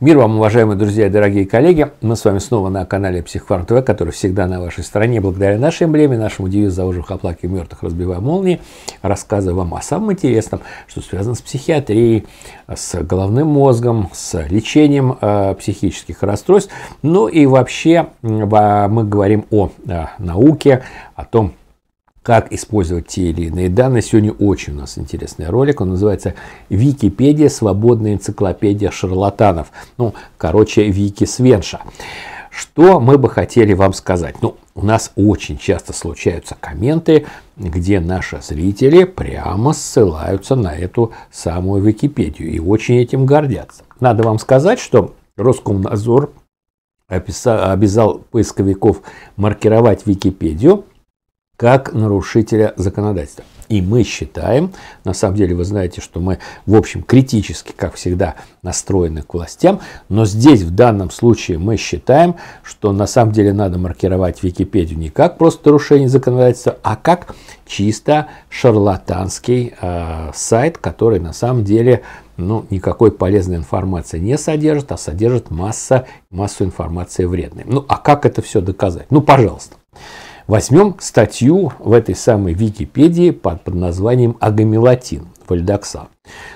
Мир вам, уважаемые друзья и дорогие коллеги. Мы с вами снова на канале Психфарм ТВ, который всегда на вашей стороне. Благодаря нашей эмблеме, нашему девизу «За ужих оплаки мертвых разбивая молнии», рассказываю вам о самом интересном, что связано с психиатрией, с головным мозгом, с лечением э, психических расстройств. Ну и вообще э, мы говорим о э, науке, о том, как использовать те или иные данные. Сегодня очень у нас интересный ролик. Он называется «Википедия. Свободная энциклопедия шарлатанов». Ну, короче, Вики Свенша. Что мы бы хотели вам сказать? Ну, у нас очень часто случаются комменты, где наши зрители прямо ссылаются на эту самую Википедию и очень этим гордятся. Надо вам сказать, что Роскомнадзор описал, обязал поисковиков маркировать Википедию – как нарушителя законодательства. И мы считаем, на самом деле вы знаете, что мы в общем критически, как всегда, настроены к властям, но здесь в данном случае мы считаем, что на самом деле надо маркировать Википедию не как просто нарушение законодательства, а как чисто шарлатанский э, сайт, который на самом деле ну, никакой полезной информации не содержит, а содержит масса, массу информации вредной. Ну а как это все доказать? Ну пожалуйста. Возьмем статью в этой самой Википедии под, под названием «Агамелатин» вальдокса.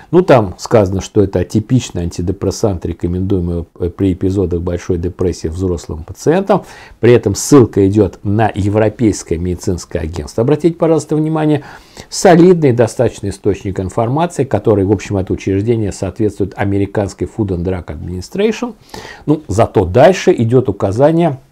Ну, там сказано, что это атипичный антидепрессант, рекомендуемый э, при эпизодах большой депрессии взрослым пациентам. При этом ссылка идет на Европейское медицинское агентство. Обратите, пожалуйста, внимание, солидный достаточный источник информации, который, в общем, это учреждение соответствует американской Food and Drug Administration. Ну, зато дальше идет указание –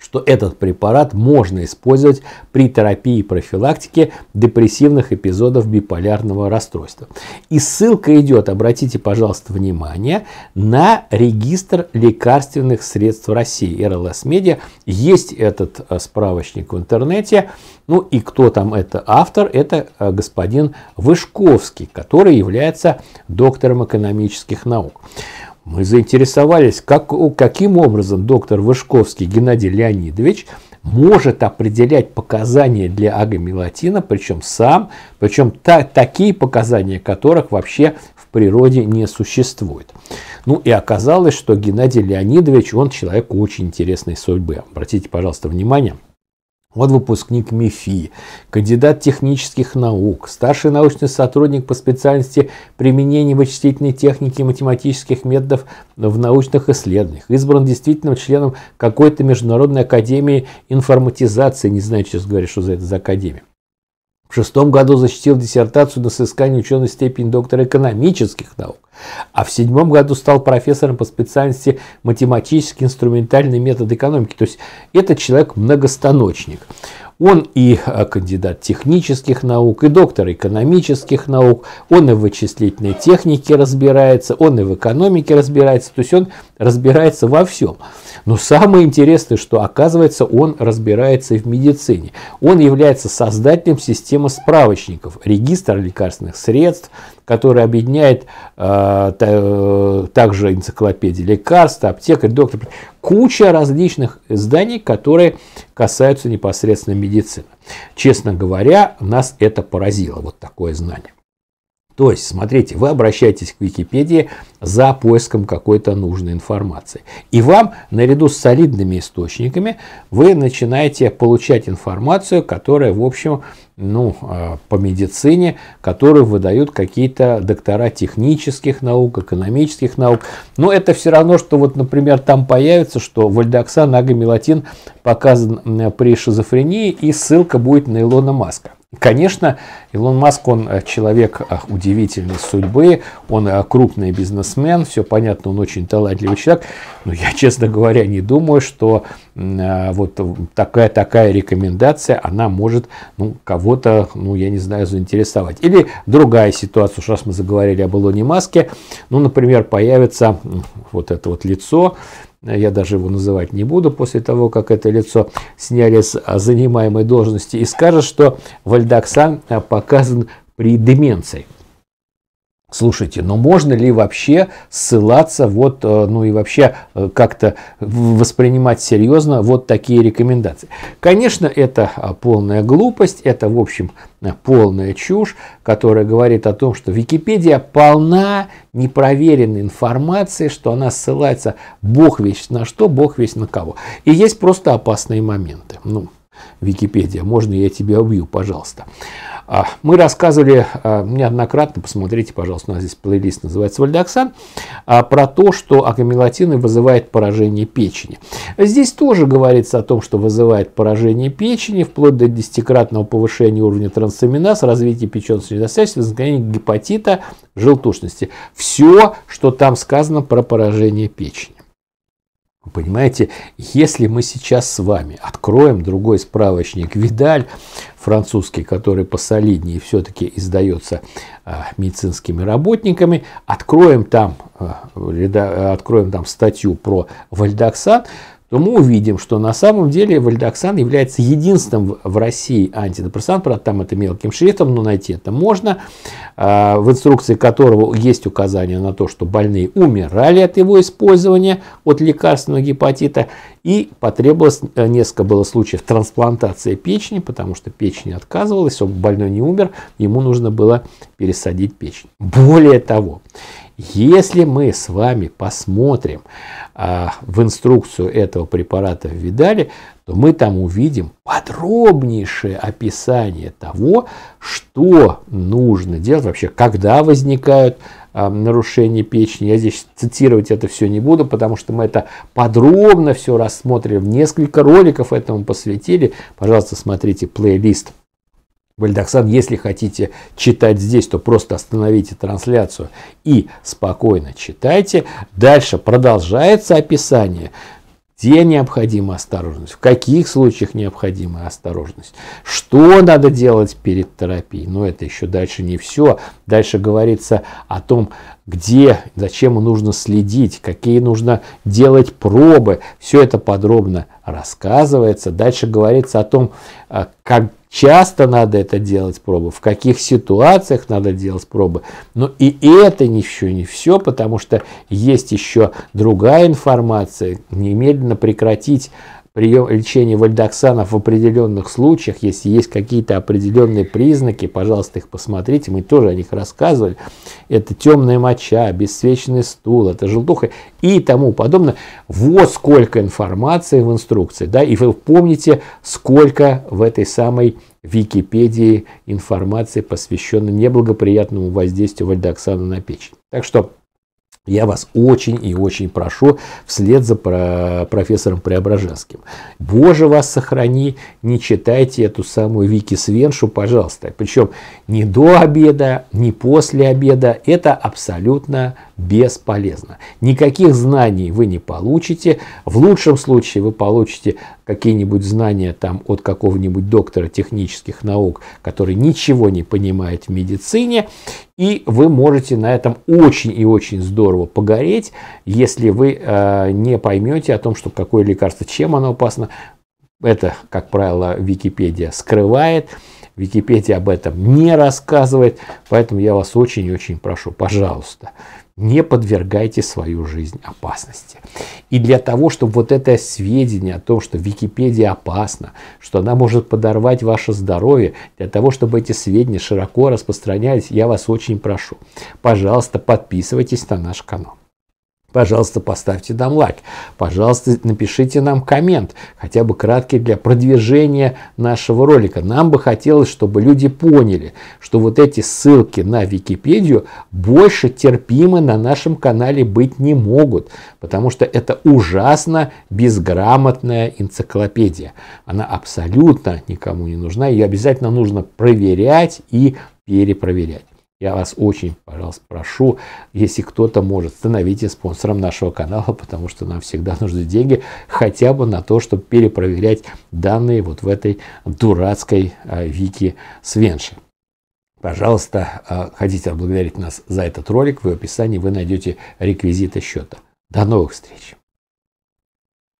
что этот препарат можно использовать при терапии и профилактике депрессивных эпизодов биполярного расстройства. И ссылка идет, обратите, пожалуйста, внимание, на регистр лекарственных средств России. РЛС Медиа. Есть этот э, справочник в интернете. Ну и кто там это автор? Это э, господин Вышковский, который является доктором экономических наук. Мы заинтересовались, как, каким образом доктор Вышковский Геннадий Леонидович может определять показания для агамелатина, причем сам, причем та, такие показания, которых вообще в природе не существует. Ну и оказалось, что Геннадий Леонидович, он человек очень интересной судьбы. Обратите, пожалуйста, внимание – он выпускник МИФИ, кандидат технических наук, старший научный сотрудник по специальности применения вычислительной техники и математических методов в научных исследованиях, избран действительным членом какой-то международной академии информатизации, не знаю, честно говоря, что за это за академия, в шестом году защитил диссертацию на соискание ученой степени доктора экономических наук, а в седьмом году стал профессором по специальности математический инструментальный метод экономики. То есть этот человек многостаночник. Он и а, кандидат технических наук, и доктор экономических наук, он и в вычислительной технике разбирается, он и в экономике разбирается. То есть он разбирается во всем. Но самое интересное, что оказывается он разбирается и в медицине. Он является создателем системы справочников, регистра лекарственных средств, который объединяет э, та, э, также энциклопедии лекарств, аптекарь, доктор, куча различных изданий, которые касаются непосредственно медицины. Честно говоря, нас это поразило, вот такое знание. То есть, смотрите, вы обращаетесь к Википедии за поиском какой-то нужной информации. И вам, наряду с солидными источниками, вы начинаете получать информацию, которая, в общем, ну, а, по медицине, которую выдают какие-то доктора технических наук, экономических наук. Но это все равно, что вот, например, там появится, что вальдоксан, агомелатин показан при шизофрении, и ссылка будет на Илона Маска. Конечно, Илон Маск, он э, человек э, удивительной судьбы, он э, крупный бизнесмен, все понятно, он очень талантливый человек, но я, честно говоря, не думаю, что а, вот такая-такая рекомендация, она может ну, кого-то, ну, я не знаю, заинтересовать. Или другая ситуация, сейчас мы заговорили об Илоне Маске, ну, например, появится вот это вот лицо, я даже его называть не буду, после того, как это лицо сняли с занимаемой должности, и скажет, что Вальдаксан э, показан при деменции. Слушайте, но можно ли вообще ссылаться вот, э, ну и вообще э, как-то воспринимать серьезно вот такие рекомендации? Конечно, это а, полная глупость, это, в общем, э, полная чушь, которая говорит о том, что Википедия полна непроверенной информации, что она ссылается бог весь на что, бог весь на кого. И есть просто опасные моменты. Ну, Википедия. Можно я тебя убью, пожалуйста. А, мы рассказывали а, неоднократно, посмотрите, пожалуйста, у нас здесь плейлист называется «Вальдоксан», а, про то, что акамелатины вызывает поражение печени. Здесь тоже говорится о том, что вызывает поражение печени, вплоть до десятикратного повышения уровня трансаминаз, развития печеночной недостаточности, возникновения гепатита, желтушности. Все, что там сказано про поражение печени. Понимаете, если мы сейчас с вами откроем другой справочник «Видаль», французский, который посолиднее все-таки издается а, медицинскими работниками, откроем там, а, откроем там статью про вальдоксан, то мы увидим, что на самом деле вальдоксан является единственным в России антидепрессантом, правда там это мелким шрифтом, но найти это можно, а, в инструкции которого есть указание на то, что больные умирали от его использования, от лекарственного гепатита, и потребовалось, э, несколько было случаев трансплантации печени, потому что печень отказывалась, он больной не умер, ему нужно было пересадить печень. Более того, если мы с вами посмотрим а, в инструкцию этого препарата в Видале, то мы там увидим подробнейшее описание того, что нужно делать вообще, когда возникают а, нарушения печени. Я здесь цитировать это все не буду, потому что мы это подробно все рассмотрим. Несколько роликов этому посвятили. Пожалуйста, смотрите плейлист Бальдаксан, если хотите читать здесь, то просто остановите трансляцию и спокойно читайте. Дальше продолжается описание, где необходима осторожность, в каких случаях необходима осторожность, что надо делать перед терапией. Но это еще дальше не все. Дальше говорится о том, где, зачем нужно следить, какие нужно делать пробы. Все это подробно рассказывается. Дальше говорится о том, а, как часто надо это делать пробы, в каких ситуациях надо делать пробы. Но ну, и это еще не все, потому что есть еще другая информация. Немедленно прекратить прием лечения вальдоксанов в определенных случаях, если есть какие-то определенные признаки, пожалуйста, их посмотрите, мы тоже о них рассказывали. Это темная моча, обесцвеченный стул, это желтуха и тому подобное. Вот сколько информации в инструкции, да, и вы помните, сколько в этой самой Википедии информации, посвященной неблагоприятному воздействию вальдоксана на печень. Так что я вас очень и очень прошу вслед за профессором Преображенским. Боже вас сохрани, не читайте эту самую Вики Свеншу, пожалуйста. Причем не до обеда, не после обеда. Это абсолютно бесполезно. Никаких знаний вы не получите. В лучшем случае вы получите какие-нибудь знания там от какого-нибудь доктора технических наук, который ничего не понимает в медицине. И вы можете на этом очень и очень здорово погореть, если вы э, не поймете о том, что какое лекарство, чем оно опасно. Это, как правило, Википедия скрывает. Википедия об этом не рассказывает, поэтому я вас очень-очень и прошу, пожалуйста, не подвергайте свою жизнь опасности. И для того, чтобы вот это сведение о том, что Википедия опасна, что она может подорвать ваше здоровье, для того, чтобы эти сведения широко распространялись, я вас очень прошу, пожалуйста, подписывайтесь на наш канал. Пожалуйста, поставьте нам лайк. Пожалуйста, напишите нам коммент, хотя бы краткий для продвижения нашего ролика. Нам бы хотелось, чтобы люди поняли, что вот эти ссылки на Википедию больше терпимо на нашем канале быть не могут, потому что это ужасно безграмотная энциклопедия. Она абсолютно никому не нужна, ее обязательно нужно проверять и перепроверять. Я вас очень, пожалуйста, прошу, если кто-то может, становитесь спонсором нашего канала, потому что нам всегда нужны деньги хотя бы на то, чтобы перепроверять данные вот в этой дурацкой а, вики Свенши. Пожалуйста, а, хотите отблагодарить нас за этот ролик, в описании вы найдете реквизиты счета. До новых встреч!